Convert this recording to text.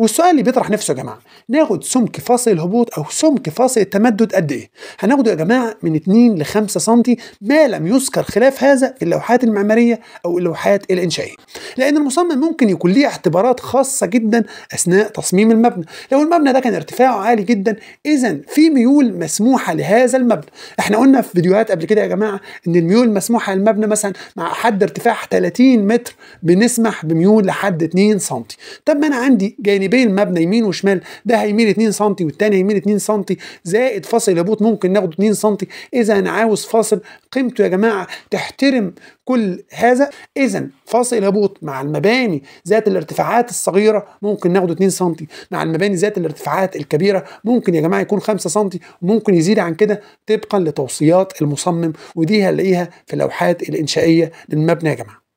والسؤال اللي بيطرح نفسه يا جماعه ناخد سمك فاصل الهبوط او سمك فاصل التمدد قد ايه هناخده يا جماعه من 2 ل 5 سم ما لم يذكر خلاف هذا في اللوحات المعماريه او اللوحات الانشائيه لان المصمم ممكن يكون ليه اعتبارات خاصه جدا اثناء تصميم المبنى لو المبنى ده كان ارتفاعه عالي جدا اذا في ميول مسموحه لهذا المبنى احنا قلنا في فيديوهات قبل كده يا جماعه ان الميول المسموحه للمبنى مثلا مع حد ارتفاع 30 متر بنسمح بميول لحد 2 سم طب ما انا عندي جانب جانبي المبنى يمين وشمال ده هيميل 2 سم والتاني هيميل 2 سم زائد فاصل الهبوط ممكن ناخده 2 سم اذا انا عاوز فاصل قيمته يا جماعه تحترم كل هذا اذا فاصل الهبوط مع المباني ذات الارتفاعات الصغيره ممكن ناخده 2 سم مع المباني ذات الارتفاعات الكبيره ممكن يا جماعه يكون 5 سم وممكن يزيد عن كده طبقا لتوصيات المصمم ودي هنلاقيها في اللوحات الانشائيه للمبنى يا جماعه